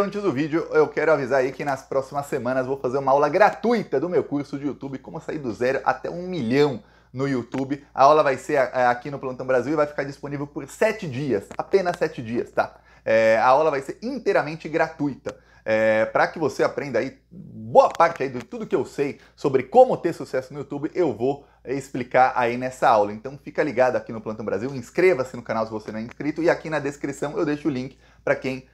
antes do vídeo, eu quero avisar aí que nas próximas semanas vou fazer uma aula gratuita do meu curso de YouTube, como sair do zero até um milhão no YouTube. A aula vai ser é, aqui no Plantão Brasil e vai ficar disponível por sete dias, apenas sete dias, tá? É, a aula vai ser inteiramente gratuita. É, para que você aprenda aí boa parte aí de tudo que eu sei sobre como ter sucesso no YouTube, eu vou explicar aí nessa aula. Então fica ligado aqui no Plantão Brasil, inscreva-se no canal se você não é inscrito e aqui na descrição eu deixo o link para quem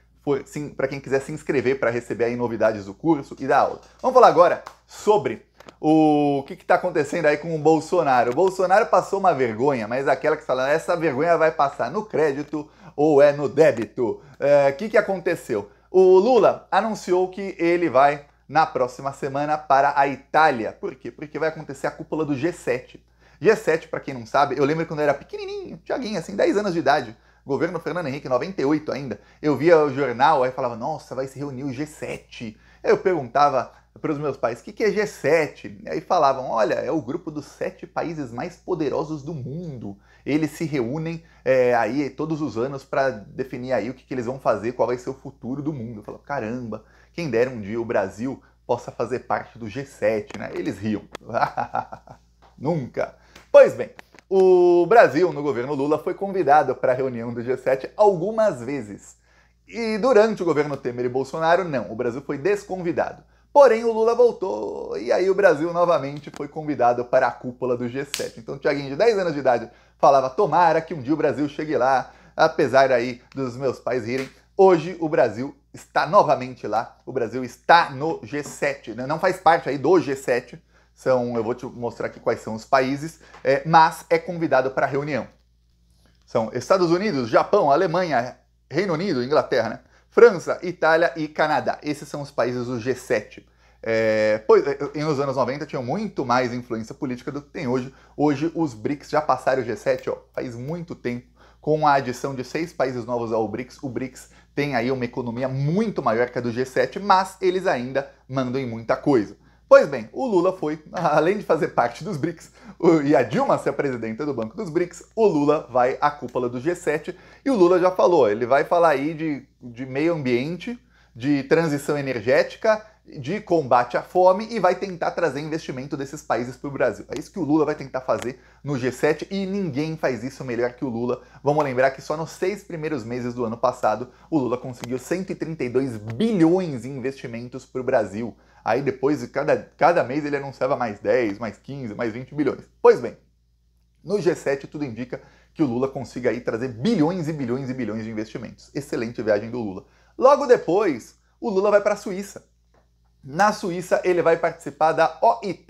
para quem quiser se inscrever para receber novidades do curso e da aula. Vamos falar agora sobre o que está acontecendo aí com o Bolsonaro. O Bolsonaro passou uma vergonha, mas aquela que fala, essa vergonha vai passar no crédito ou é no débito. O é, que, que aconteceu? O Lula anunciou que ele vai na próxima semana para a Itália. Por quê? Porque vai acontecer a cúpula do G7. G7, para quem não sabe, eu lembro quando eu era pequenininho, Tiaguinho, assim, 10 anos de idade governo Fernando Henrique, 98 ainda, eu via o jornal, aí falava, nossa, vai se reunir o G7. Eu perguntava para os meus pais, o que, que é G7? Aí falavam, olha, é o grupo dos sete países mais poderosos do mundo. Eles se reúnem é, aí todos os anos para definir aí o que, que eles vão fazer, qual vai ser o futuro do mundo. Eu falava, caramba, quem dera um dia o Brasil possa fazer parte do G7, né? Eles riam. Nunca. Pois bem, o Brasil, no governo Lula, foi convidado para a reunião do G7 algumas vezes. E durante o governo Temer e Bolsonaro, não, o Brasil foi desconvidado. Porém, o Lula voltou e aí o Brasil novamente foi convidado para a cúpula do G7. Então, o Tiaguinho, de 10 anos de idade, falava: tomara que um dia o Brasil chegue lá, apesar aí dos meus pais rirem. Hoje, o Brasil está novamente lá, o Brasil está no G7, né? não faz parte aí do G7, são, eu vou te mostrar aqui quais são os países, é, mas é convidado para a reunião. São Estados Unidos, Japão, Alemanha, Reino Unido, Inglaterra, né? França, Itália e Canadá. Esses são os países do G7. É, pois, é, em os anos 90 tinham muito mais influência política do que tem hoje. Hoje os BRICS já passaram o G7 ó, faz muito tempo. Com a adição de seis países novos ao BRICS, o BRICS tem aí uma economia muito maior que a do G7, mas eles ainda mandam em muita coisa. Pois bem, o Lula foi, além de fazer parte dos BRICS e a Dilma ser a presidenta do Banco dos BRICS, o Lula vai à cúpula do G7 e o Lula já falou, ele vai falar aí de, de meio ambiente, de transição energética de combate à fome e vai tentar trazer investimento desses países para o Brasil. É isso que o Lula vai tentar fazer no G7 e ninguém faz isso melhor que o Lula. Vamos lembrar que só nos seis primeiros meses do ano passado o Lula conseguiu 132 bilhões em investimentos para o Brasil. Aí depois, cada, cada mês ele anunciava mais 10, mais 15, mais 20 bilhões. Pois bem, no G7 tudo indica que o Lula consiga aí trazer bilhões e bilhões e bilhões de investimentos. Excelente viagem do Lula. Logo depois, o Lula vai para a Suíça na Suíça, ele vai participar da OIT,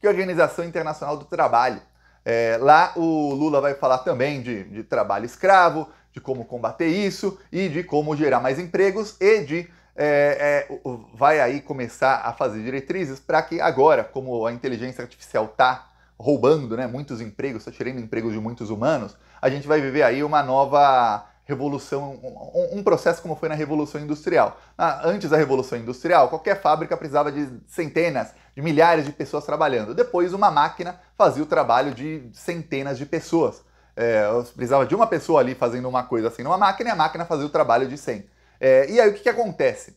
que é a Organização Internacional do Trabalho. É, lá o Lula vai falar também de, de trabalho escravo, de como combater isso e de como gerar mais empregos e de é, é, vai aí começar a fazer diretrizes para que agora, como a inteligência artificial está roubando né, muitos empregos, está tirando empregos de muitos humanos, a gente vai viver aí uma nova revolução, um, um, processo como foi na Revolução Industrial. Na, ah, antes da Revolução Industrial, qualquer fábrica precisava de centenas, de milhares de pessoas trabalhando. Depois, uma máquina fazia o trabalho de centenas de pessoas. É, precisava de uma pessoa ali fazendo uma coisa assim numa máquina e a máquina fazia o trabalho de 100. É, e aí o que, que acontece?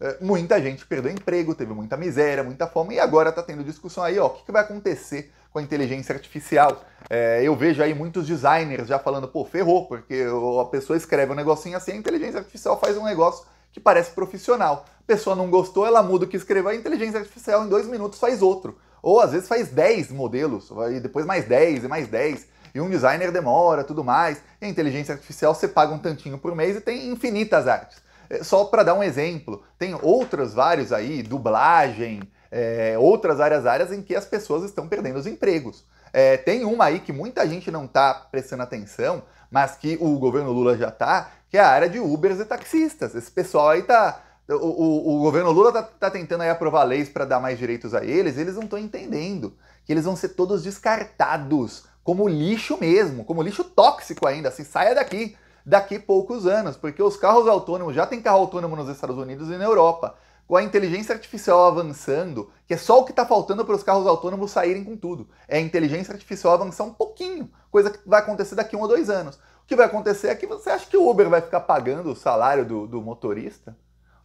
É, muita gente perdeu emprego, teve muita miséria, muita fome e agora está tendo discussão aí, ó, o que, que vai acontecer com a inteligência artificial. É, eu vejo aí muitos designers já falando, pô, ferrou, porque a pessoa escreve um negocinho assim, a inteligência artificial faz um negócio que parece profissional. A pessoa não gostou, ela muda o que escreveu, a inteligência artificial em dois minutos faz outro. Ou às vezes faz 10 modelos, e depois mais 10 e mais 10. E um designer demora, tudo mais. E a inteligência artificial você paga um tantinho por mês e tem infinitas artes. É, só para dar um exemplo, tem outros vários aí, dublagem, é, outras áreas, áreas em que as pessoas estão perdendo os empregos. É, tem uma aí que muita gente não está prestando atenção, mas que o governo Lula já está, que é a área de Ubers e taxistas. Esse pessoal aí está o, o, o, governo Lula está tá tentando aprovar leis para dar mais direitos a eles, eles não estão entendendo que eles vão ser todos descartados como lixo mesmo, como lixo tóxico ainda, assim, saia daqui daqui poucos anos, porque os carros autônomos já tem carro autônomo nos Estados Unidos e na Europa com a inteligência artificial avançando, que é só o que está faltando para os carros autônomos saírem com tudo. É a inteligência artificial avançar um pouquinho, coisa que vai acontecer daqui a um ou dois anos. O que vai acontecer é que você acha que o Uber vai ficar pagando o salário do, do motorista?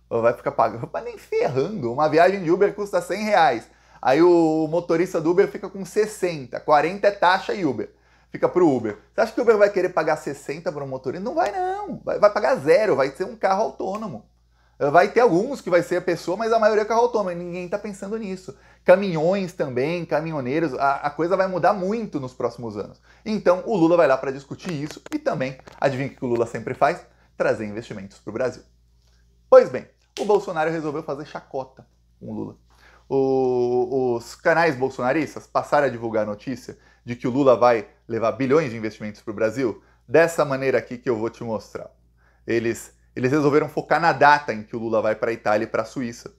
Ou vai ficar pagando? Mas nem ferrando. Uma viagem de Uber custa 100 reais. Aí o motorista do Uber fica com 60, 40 é taxa e Uber. Fica pro Uber. Você acha que o Uber vai querer pagar 60 para um motorista? Não vai não. Vai, vai pagar zero, vai ser um carro autônomo. Eh, vai ter alguns que vai ser a pessoa, mas a maioria é carro autônomo. Ninguém está pensando nisso. Caminhões também, caminhoneiros, a, a, coisa vai mudar muito nos próximos anos. Então o Lula vai lá para discutir isso e também, adivinha o que o Lula sempre faz? Trazer investimentos para o Brasil. Pois bem, o Bolsonaro resolveu fazer chacota com o Lula. O, os canais bolsonaristas passaram a divulgar a notícia de que o Lula vai levar bilhões de investimentos para o Brasil dessa maneira aqui que eu vou te mostrar. Eles eles resolveram focar na data em que o Lula vai para a Itália e para a Suíça.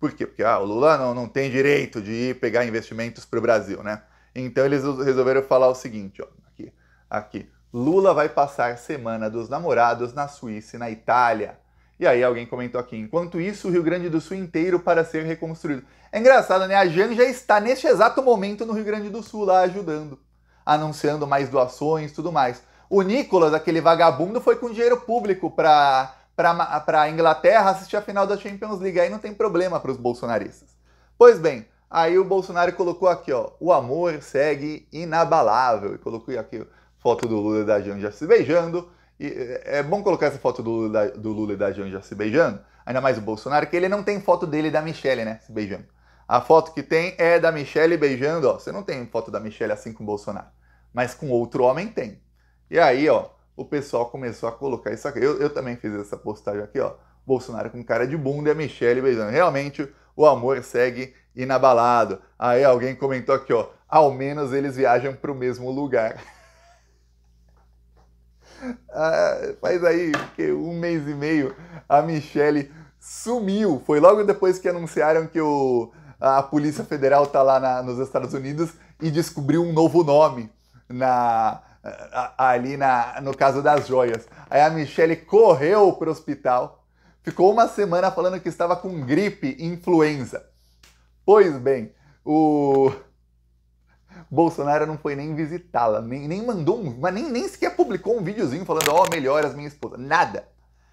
Por quê? Porque ah, o Lula não, não tem direito de ir pegar investimentos para o Brasil, né? Então eles resolveram falar o seguinte, ó, aqui, aqui. Lula vai passar semana dos namorados na Suíça e na Itália. E aí alguém comentou aqui, enquanto isso, o Rio Grande do Sul inteiro para ser reconstruído. É engraçado, né? A Jan já está neste exato momento no Rio Grande do Sul lá ajudando, anunciando mais doações, tudo mais. O Nicolas, aquele vagabundo, foi com dinheiro público para para a Inglaterra assistir a final da Champions League. Aí não tem problema para os bolsonaristas. Pois bem, aí o Bolsonaro colocou aqui, ó, o amor segue inabalável. E colocou aqui foto do Lula e da Janja se beijando. E é, é bom colocar essa foto do Lula, e da Janja se beijando, ainda mais o Bolsonaro, que ele não tem foto dele e da Michelle, né, se beijando. A foto que tem é da Michelle beijando, ó. Você não tem foto da Michelle assim com o Bolsonaro, mas com outro homem tem. E aí, ó, o pessoal começou a colocar isso aqui. Eu, eu também fiz essa postagem aqui, ó. Bolsonaro com cara de bunda e a Michelle beijando. Realmente, o amor segue inabalado. Aí alguém comentou aqui, ó. Ao menos eles viajam para o mesmo lugar. ah, faz aí, porque um mês e meio a Michelle sumiu. Foi logo depois que anunciaram que o, a Polícia Federal está lá na, nos Estados Unidos e descobriu um novo nome na, ali na, no caso das joias. Aí a Michelle correu para o hospital, ficou uma semana falando que estava com gripe, influenza. Pois bem, o Bolsonaro não foi nem visitá-la, nem, nem mandou um, mas nem, nem sequer publicou um videozinho falando, ó, oh, melhoras minha esposa, nada.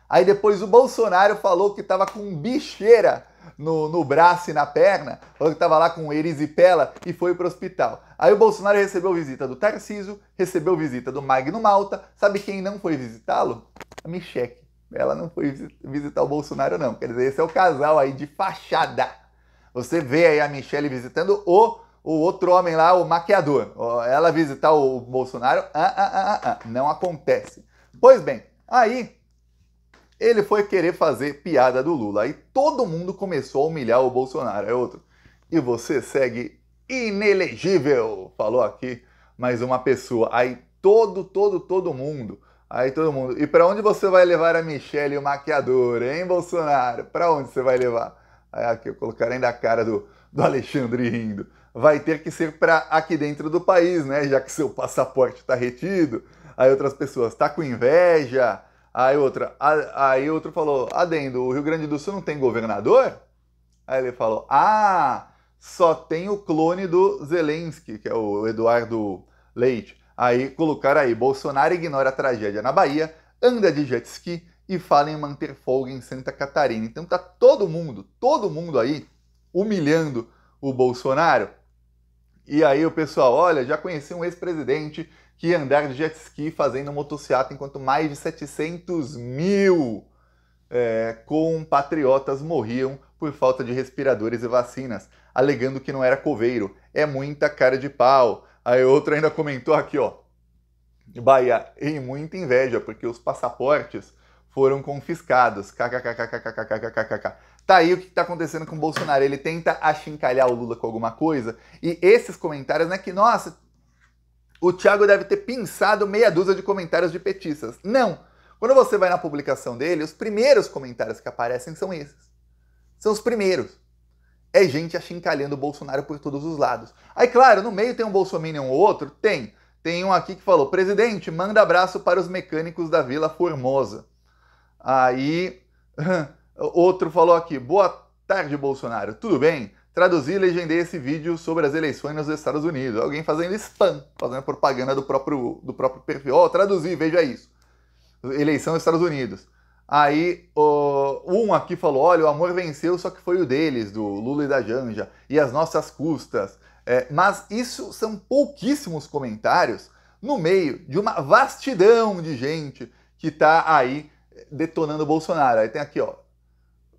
Aí depois o Bolsonaro falou que estava com bicheira no, no, braço e na perna, falou que estava lá com erisipela e foi para o hospital. Aí o Bolsonaro recebeu visita do Tarciso, recebeu visita do Magno Malta. Sabe quem não foi visitá-lo? A Micheque. Ela não foi visitar o Bolsonaro, não. Quer dizer, esse é o casal aí de fachada. Você vê aí a Michelle visitando o, o outro homem lá, o maquiador. Ela visitar o Bolsonaro, ah, ah, ah, ah, não acontece. Pois bem, aí ele foi querer fazer piada do Lula. E todo mundo começou a humilhar o Bolsonaro. É outro. E você segue inelegível, falou aqui mais uma pessoa. Aí todo, todo, todo mundo. Aí todo mundo. E para onde você vai levar a Michelle o maquiador, hein, Bolsonaro? Para onde você vai levar? Aí aqui eu coloquei ainda a cara do, do Alexandre rindo. Vai ter que ser para aqui dentro do país, né? Já que seu passaporte está retido. Aí outras pessoas, tá com inveja? Aí outra, aí outro falou, adendo, o Rio Grande do Sul não tem governador? Aí ele falou, ah, só tem o clone do Zelensky, que é o Eduardo Leite. Aí colocaram aí, Bolsonaro ignora a tragédia na Bahia, anda de jet ski e fala em manter folga em Santa Catarina. Então tá todo mundo, todo mundo aí humilhando o Bolsonaro. E aí o pessoal, olha, já conheci um ex-presidente que andar de jet ski fazendo motocicleta enquanto mais de 700 mil é, compatriotas morriam por falta de respiradores e vacinas, alegando que não era coveiro. É muita cara de pau. Aí outro ainda comentou aqui, ó. Bahia, em muita inveja, porque os passaportes foram confiscados. KKKKKKKKKKK. Tá aí o que tá acontecendo com o Bolsonaro. Ele tenta achincalhar o Lula com alguma coisa. E esses comentários, né, que, nossa, o Thiago deve ter pinçado meia dúzia de comentários de petistas. Não! Quando você vai na publicação dele, os primeiros comentários que aparecem são esses. São os primeiros. É gente achincalhando o Bolsonaro por todos os lados. Aí, claro, no meio tem um e ou outro? Tem. Tem um aqui que falou: presidente, manda abraço para os mecânicos da Vila Formosa. Aí, outro falou aqui: boa tarde, Bolsonaro, tudo bem? traduzi e legendei esse vídeo sobre as eleições nos Estados Unidos. Alguém fazendo spam, fazendo propaganda do próprio, do próprio perfil. Ó, oh, traduzi, veja isso. Eleição nos Estados Unidos. Aí oh, um aqui falou: olha, o amor venceu, só que foi o deles, do Lula e da Janja, e as nossas custas. É, mas isso são pouquíssimos comentários no meio de uma vastidão de gente que está aí detonando o Bolsonaro. Aí tem aqui, ó,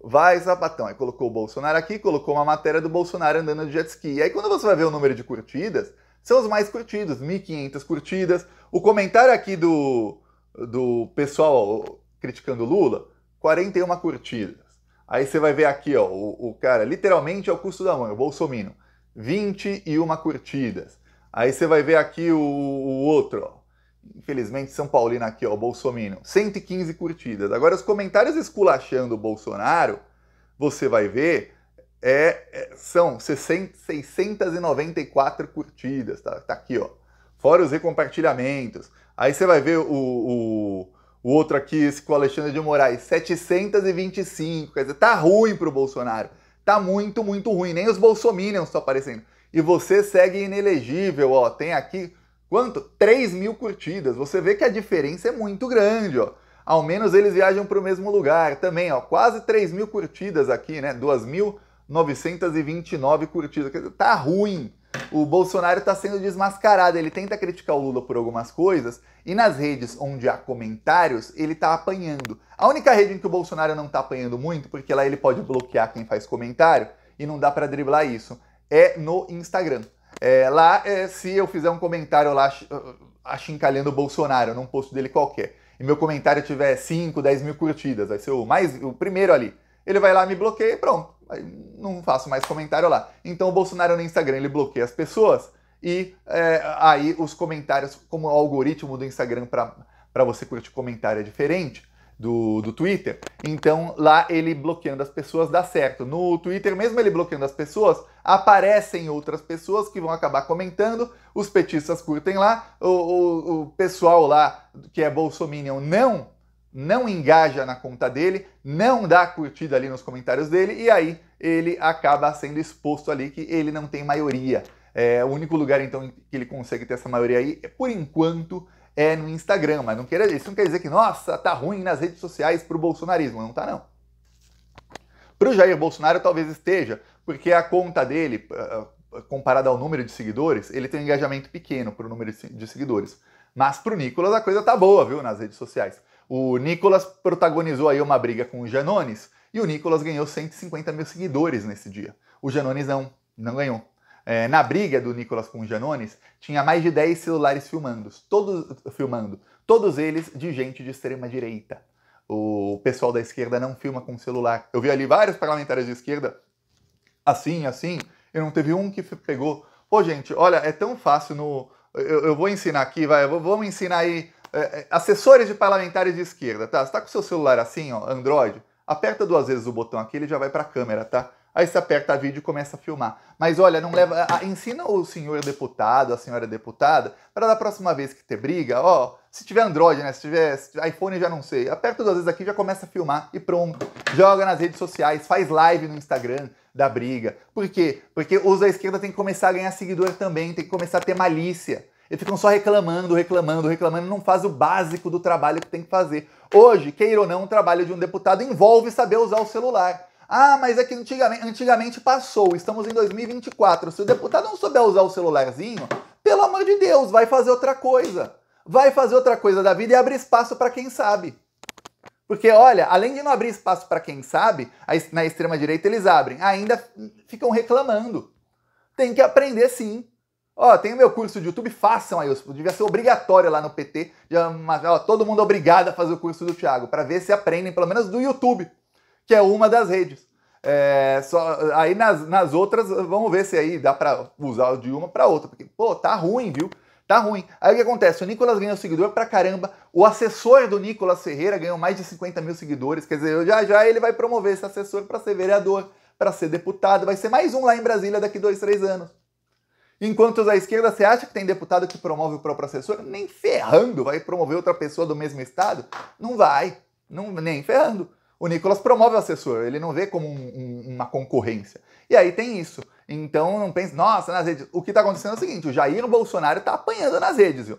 Vai, sapatão. Aí colocou o Bolsonaro aqui, colocou uma matéria do Bolsonaro andando de jet ski. E aí quando você vai ver o número de curtidas, são os mais curtidos, 1.500 curtidas. O comentário aqui do, do pessoal criticando Lula, 41 curtidas. Aí você vai ver aqui, ó, o, o cara, literalmente ao é custo da mão, é o Bolsonaro, 21 curtidas. Aí você vai ver aqui o, o outro, ó, infelizmente, São Paulino aqui, ó, Bolsonaro. 115 curtidas. Agora, os comentários esculachando o Bolsonaro, você vai ver, é, é são 60, 694 curtidas, tá, tá aqui, ó. Fora os recompartilhamentos. Aí você vai ver o, o, o outro aqui, esse com o Alexandre de Moraes, 725. Quer dizer, tá ruim pro Bolsonaro. Tá muito, muito ruim. Nem os bolsominions estão aparecendo. E você segue inelegível, ó. Tem aqui Quanto? 3 mil curtidas. Você vê que a diferença é muito grande, ó. Ao menos eles viajam para o mesmo lugar também, ó. Quase 3 mil curtidas aqui, né? 2.929 curtidas. Tá ruim. O Bolsonaro está sendo desmascarado. Ele tenta criticar o Lula por algumas coisas e nas redes onde há comentários, ele tá apanhando. A única rede em que o Bolsonaro não tá apanhando muito, porque lá ele pode bloquear quem faz comentário e não dá para driblar isso, é no Instagram. É, lá, é, se eu fizer um comentário lá achincalhando o Bolsonaro num post dele qualquer, e meu comentário tiver 5, 10 mil curtidas, vai ser o, mais, o primeiro ali, ele vai lá, me bloqueia e pronto. Aí não faço mais comentário lá. Então o Bolsonaro no Instagram, ele bloqueia as pessoas, e é, aí os comentários, como o algoritmo do Instagram para você curtir comentário é diferente, do, do Twitter. Então lá ele bloqueando as pessoas dá certo. No Twitter, mesmo ele bloqueando as pessoas, aparecem outras pessoas que vão acabar comentando, os petistas curtem lá, o, o, o pessoal lá que é bolsominion não, não engaja na conta dele, não dá curtida ali nos comentários dele, e aí ele acaba sendo exposto ali que ele não tem maioria. É, o único lugar, então, que ele consegue ter essa maioria aí, é, por enquanto, é no Instagram, mas não quer, isso não quer dizer que, nossa, tá ruim nas redes sociais pro bolsonarismo. Não tá, não. Pro Jair Bolsonaro talvez esteja, porque a conta dele, ah, ah, comparada ao número de seguidores, ele tem um engajamento pequeno pro número de seguidores. Mas pro Nicolas a coisa tá boa, viu, nas redes sociais. O Nicolas protagonizou aí uma briga com o Janones, e o Nicolas ganhou 150 mil seguidores nesse dia. O Janones não, não ganhou. É, na briga do Nicolas com o Janones, tinha mais de 10 celulares filmando, todos, filmando, todos eles de gente de extrema direita. O pessoal da esquerda não filma com celular. Eu vi ali vários parlamentares de esquerda, assim, assim, e não teve um que pegou. Pô, gente, olha, é tão fácil no. Eu, eu vou ensinar aqui, vai, vamos ensinar aí. É, é, assessores de parlamentares de esquerda, tá? Você tá com seu celular assim, ó, Android? Aperta duas vezes o botão aqui, ele já vai pra câmera, tá? Aí você aperta vídeo e começa a filmar. Mas olha, não leva. ensina o senhor deputado, a senhora deputada, para da próxima vez que ter briga, ó, se tiver Android, né? Se tiver, se tiver iPhone, já não sei. Aperta duas vezes aqui, já começa a filmar e pronto. Joga nas redes sociais, faz live no Instagram da briga. Por quê? Porque os da esquerda têm que começar a ganhar seguidor também, tem que começar a ter malícia. Eles ficam só reclamando, reclamando, reclamando, não faz o básico do trabalho que tem que fazer. Hoje, queira ou não, o trabalho de um deputado envolve saber usar o celular. Ah, mas é que antigamente, antigamente passou, estamos em 2024. Se o deputado não souber usar o celularzinho, pelo amor de Deus, vai fazer outra coisa. Vai fazer outra coisa da vida e abre espaço para quem sabe. Porque, olha, além de não abrir espaço para quem sabe, na extrema-direita eles abrem, ainda ficam reclamando. Tem que aprender sim. Ó, tem o meu curso de YouTube, façam aí, devia ser obrigatório lá no PT. Já, ó, todo mundo obrigado a fazer o curso do Thiago, para ver se aprendem, pelo menos do YouTube que é uma das redes. É, só, aí nas, nas outras, vamos ver se aí dá para usar de uma para outra, porque, pô, tá ruim, viu? Tá ruim. Aí o que acontece? O Nicolas ganhou seguidor pra caramba. O assessor do Nicolas Ferreira ganhou mais de 50 mil seguidores. Quer dizer, já já ele vai promover esse assessor para ser vereador, para ser deputado. Vai ser mais um lá em Brasília daqui dois, três anos. Enquanto os da esquerda, você acha que tem deputado que promove o próprio assessor? Nem ferrando vai promover outra pessoa do mesmo estado? Não vai. Não, nem ferrando o Nicolas promove o assessor, ele não vê como um, um, uma concorrência. E aí tem isso. Então não pense, nossa, nas redes. O que está acontecendo é o seguinte: o Jair Bolsonaro está apanhando nas redes, viu?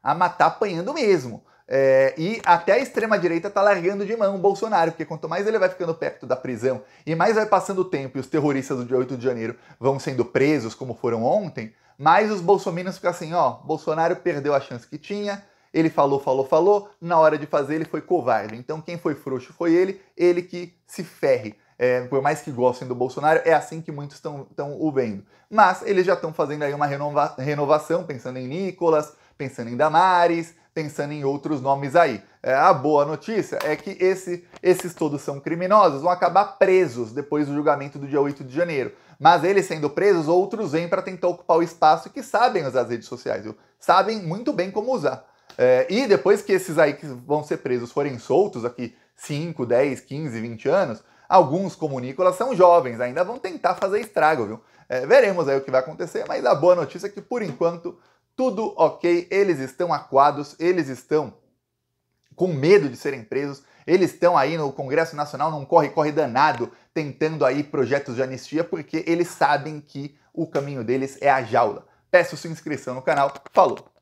A ah, matar tá apanhando mesmo. É, e até a extrema-direita está largando de mão o Bolsonaro, porque quanto mais ele vai ficando perto da prisão e mais vai passando o tempo e os terroristas do dia 8 de janeiro vão sendo presos, como foram ontem, mais os bolsominions ficam assim: ó, Bolsonaro perdeu a chance que tinha, ele falou, falou, falou, na hora de fazer ele foi covarde. Então quem foi frouxo foi ele, ele que se ferre. É, por mais que gostem do Bolsonaro, é assim que muitos estão o vendo. Mas eles já estão fazendo aí uma renova renovação, pensando em Nicolas, pensando em Damares, pensando em outros nomes aí. É, a boa notícia é que esse, esses todos são criminosos, vão acabar presos depois do julgamento do dia 8 de janeiro. Mas eles sendo presos, outros vêm para tentar ocupar o espaço que sabem usar as redes sociais, viu? sabem muito bem como usar. É, e depois que esses aí que vão ser presos forem soltos aqui 5, 10, 15, 20 anos, alguns, como o Nicolas, são jovens, ainda vão tentar fazer estrago, viu? É, veremos aí o que vai acontecer, mas a boa notícia é que, por enquanto, tudo ok, eles estão aquados, eles estão com medo de serem presos, eles estão aí no Congresso Nacional não corre-corre danado, tentando aí projetos de anistia, porque eles sabem que o caminho deles é a jaula. Peço sua inscrição no canal. Falou!